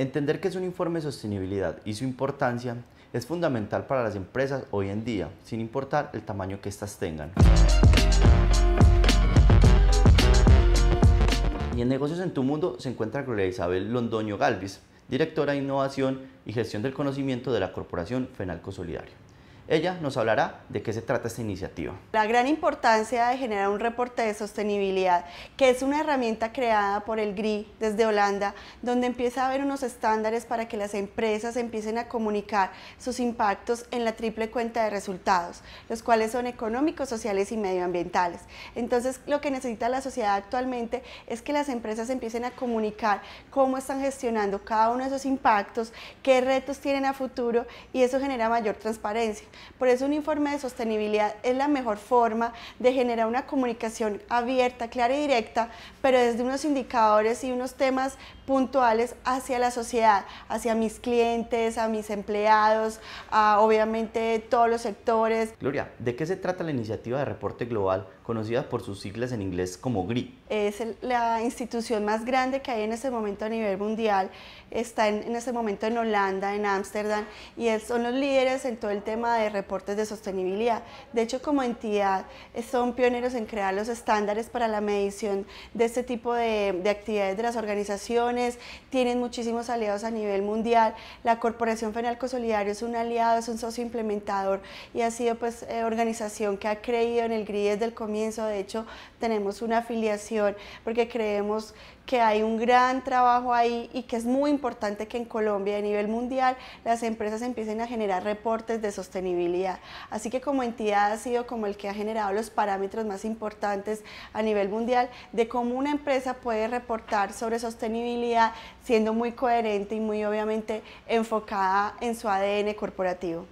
Entender que es un informe de sostenibilidad y su importancia es fundamental para las empresas hoy en día, sin importar el tamaño que éstas tengan. Y en Negocios en tu Mundo se encuentra Gloria Isabel Londoño Galvis, directora de Innovación y Gestión del Conocimiento de la Corporación Fenalco Solidario. Ella nos hablará de qué se trata esta iniciativa. La gran importancia de generar un reporte de sostenibilidad, que es una herramienta creada por el GRI desde Holanda, donde empieza a haber unos estándares para que las empresas empiecen a comunicar sus impactos en la triple cuenta de resultados, los cuales son económicos, sociales y medioambientales. Entonces, lo que necesita la sociedad actualmente es que las empresas empiecen a comunicar cómo están gestionando cada uno de esos impactos, qué retos tienen a futuro y eso genera mayor transparencia. Por eso un informe de sostenibilidad es la mejor forma de generar una comunicación abierta, clara y directa, pero desde unos indicadores y unos temas puntuales hacia la sociedad, hacia mis clientes, a mis empleados, a obviamente todos los sectores. Gloria, ¿de qué se trata la iniciativa de reporte global conocida por sus siglas en inglés como GRI? Es la institución más grande que hay en este momento a nivel mundial. Está en, este momento en Holanda, en Ámsterdam, y son los líderes en todo el tema de reportes de sostenibilidad. De hecho, como entidad, eh, son pioneros en crear los estándares para la medición de este tipo de actividades de las organizaciones tienen muchísimos aliados a nivel mundial. La Corporación Fenalco Solidario es un aliado, es un socio implementador y ha sido pues eh, organización que ha creído en el GRI desde el comienzo. De hecho, tenemos una afiliación porque creemos que hay un gran trabajo ahí y que es muy importante que en Colombia a nivel mundial las empresas empiecen a generar reportes de sostenibilidad. Así que como entidad ha sido como el que ha generado los parámetros más importantes a nivel mundial de cómo una empresa puede reportar sobre sostenibilidad siendo muy coherente y muy obviamente enfocada en su ADN corporativo.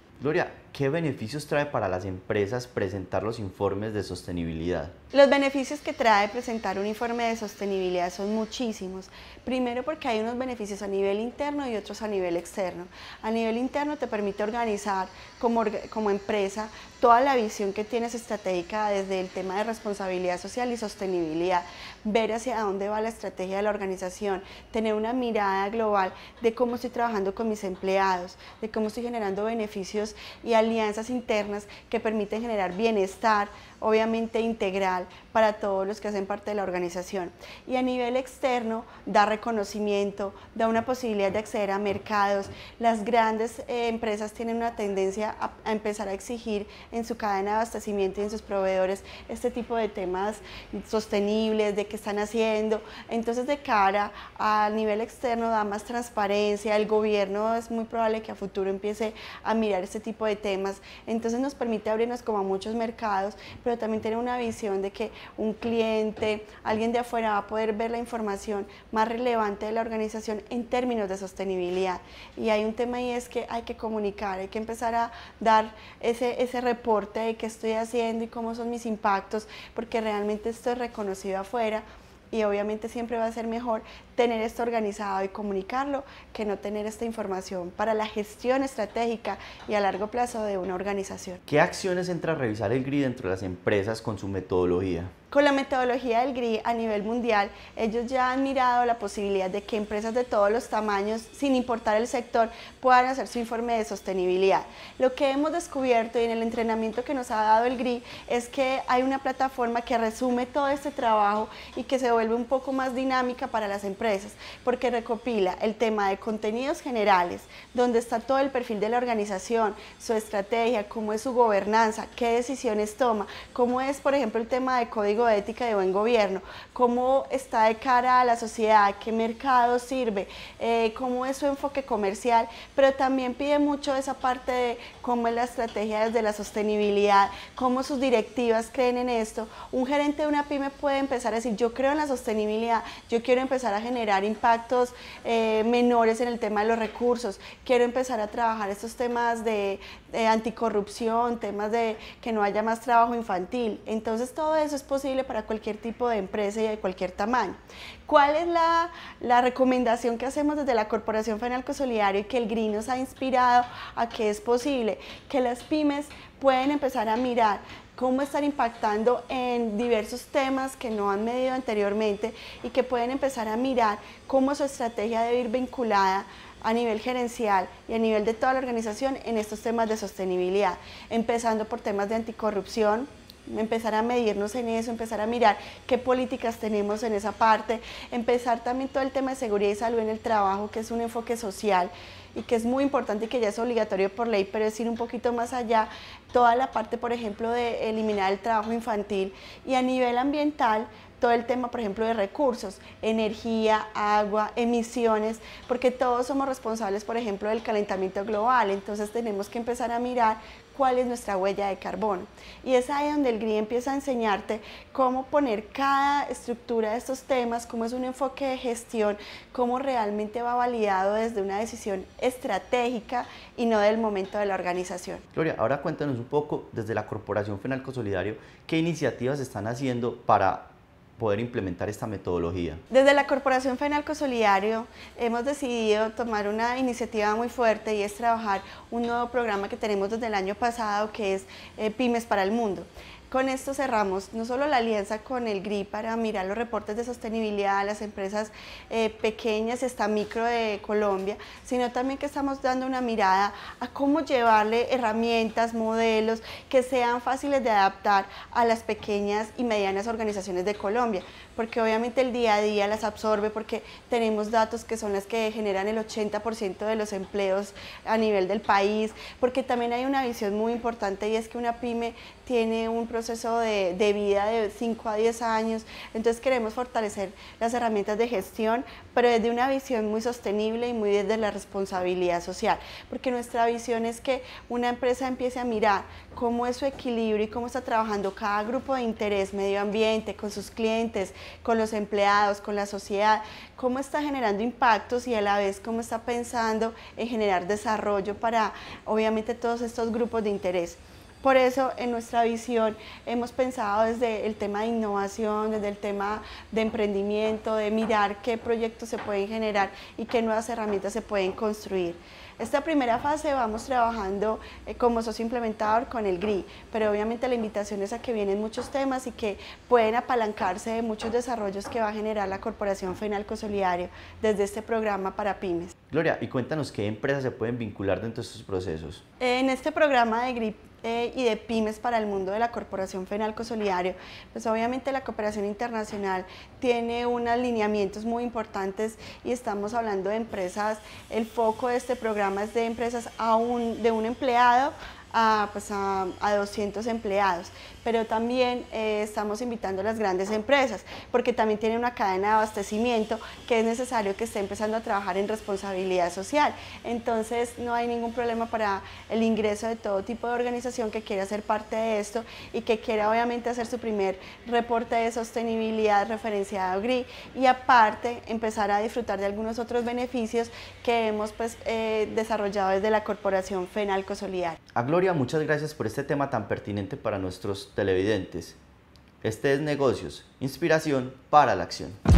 ¿Qué beneficios trae para las empresas presentar los informes de sostenibilidad? Los beneficios que trae presentar un informe de sostenibilidad son muchísimos. Primero porque hay unos beneficios a nivel interno y otros a nivel externo. A nivel interno te permite organizar como, empresa toda la visión que tienes estratégica desde el tema de responsabilidad social y sostenibilidad, ver hacia dónde va la estrategia de la organización, tener una mirada global de cómo estoy trabajando con mis empleados, de cómo estoy generando beneficios y al alianzas internas que permiten generar bienestar obviamente integral para todos los que hacen parte de la organización. Y a nivel externo, da reconocimiento, da una posibilidad de acceder a mercados. Las grandes eh, empresas tienen una tendencia a, empezar a exigir en su cadena de abastecimiento y en sus proveedores este tipo de temas sostenibles, de qué están haciendo. Entonces, de cara a nivel externo, da más transparencia. El gobierno es muy probable que a futuro empiece a mirar este tipo de temas. Entonces, nos permite abrirnos como a muchos mercados pero también tener una visión de que un cliente, alguien de afuera va a poder ver la información más relevante de la organización en términos de sostenibilidad. Y hay un tema y es que hay que comunicar, hay que empezar a dar ese, ese reporte de qué estoy haciendo y cómo son mis impactos, porque realmente esto es reconocido afuera y obviamente siempre va a ser mejor tener esto organizado y comunicarlo que no tener esta información para la gestión estratégica y a largo plazo de una organización. ¿Qué acciones entra a revisar el grid dentro de las empresas con su metodología? Con la metodología del GRI a nivel mundial, ellos ya han mirado la posibilidad de que empresas de todos los tamaños, sin importar el sector, puedan hacer su informe de sostenibilidad. Lo que hemos descubierto y en el entrenamiento que nos ha dado el GRI es que hay una plataforma que resume todo este trabajo y que se vuelve un poco más dinámica para las empresas, porque recopila el tema de contenidos generales, donde está todo el perfil de la organización, su estrategia, cómo es su gobernanza, qué decisiones toma, cómo es, por ejemplo, el tema de código de ética de buen gobierno, cómo está de cara a la sociedad, qué mercado sirve, eh, cómo es su enfoque comercial, pero también pide mucho esa parte de cómo es la estrategia desde la sostenibilidad, cómo sus directivas creen en esto. Un gerente de una pyme puede empezar a decir, yo creo en la sostenibilidad, yo quiero empezar a generar impactos eh, menores en el tema de los recursos, quiero empezar a trabajar estos temas de anticorrupción, temas de que no haya más trabajo infantil. Entonces todo eso es posible para cualquier tipo de empresa y de cualquier tamaño. ¿Cuál es la, la recomendación que hacemos desde la Corporación Fenalco Solidario y que el GRI nos ha inspirado a que es posible? Que las pymes pueden empezar a mirar cómo estar impactando en diversos temas que no han medido anteriormente y que pueden empezar a mirar cómo su estrategia debe ir vinculada a nivel gerencial y a nivel de toda la organización en estos temas de sostenibilidad, empezando por temas de anticorrupción, empezar a medirnos en eso, empezar a mirar qué políticas tenemos en esa parte, empezar también todo el tema de seguridad y salud en el trabajo, que es un enfoque social y que es muy importante y que ya es obligatorio por ley, pero es ir un poquito más allá, toda la parte, por ejemplo, de eliminar el trabajo infantil y a nivel ambiental, todo el tema, por ejemplo, de recursos, energía, agua, emisiones, porque todos somos responsables, por ejemplo, del calentamiento global. Entonces tenemos que empezar a mirar cuál es nuestra huella de carbono. Y es ahí donde el GRI empieza a enseñarte cómo poner cada estructura de estos temas, cómo es un enfoque de gestión, cómo realmente va validado desde una decisión estratégica y no del momento de la organización. Gloria, ahora cuéntanos un poco desde la Corporación Fenalco Solidario, qué iniciativas están haciendo para poder implementar esta metodología? Desde la Corporación Fenalco Solidario hemos decidido tomar una iniciativa muy fuerte y es trabajar un nuevo programa que tenemos desde el año pasado que es eh, Pymes para el Mundo. Con esto cerramos no solo la alianza con el GRI para mirar los reportes de sostenibilidad a las empresas eh, pequeñas, esta micro de Colombia, sino también que estamos dando una mirada a cómo llevarle herramientas, modelos que sean fáciles de adaptar a las pequeñas y medianas organizaciones de Colombia, porque obviamente el día a día las absorbe porque tenemos datos que son las que generan el 80% de los empleos a nivel del país, porque también hay una visión muy importante y es que una pyme tiene un proceso de, vida de 5 a 10 años. Entonces queremos fortalecer las herramientas de gestión, pero desde una visión muy sostenible y muy desde la responsabilidad social, porque nuestra visión es que una empresa empiece a mirar cómo es su equilibrio y cómo está trabajando cada grupo de interés, medio ambiente, con sus clientes, con los empleados, con la sociedad, cómo está generando impactos y a la vez cómo está pensando en generar desarrollo para obviamente todos estos grupos de interés. Por eso en nuestra visión hemos pensado desde el tema de innovación, desde el tema de emprendimiento, de mirar qué proyectos se pueden generar y qué nuevas herramientas se pueden construir. Esta primera fase vamos trabajando eh, como socio implementador con el GRI, pero obviamente la invitación es a que vienen muchos temas y que pueden apalancarse de muchos desarrollos que va a generar la Corporación Final Consolidario desde este programa para pymes. Gloria, y cuéntanos qué empresas se pueden vincular dentro de estos procesos. En este programa de GRIP eh, y de pymes para el mundo de la Corporación Fenalco Solidario, pues obviamente la cooperación internacional tiene unos lineamientos muy importantes y estamos hablando de empresas, el foco de este programa es de empresas a de un empleado pues, a, a, 200 empleados, pero también eh, estamos invitando a las grandes empresas, porque también tienen una cadena de abastecimiento que es necesario que esté empezando a trabajar en responsabilidad social. Entonces no hay ningún problema para el ingreso de todo tipo de organización que quiera ser parte de esto y que quiera obviamente hacer su primer reporte de sostenibilidad referenciado a GRI y aparte empezar a disfrutar de algunos otros beneficios que hemos pues, eh, desarrollado desde la Corporación FENALCO Solidar A Gloria muchas gracias por este tema tan pertinente para nuestros televidentes. Este es Negocios, inspiración para la acción.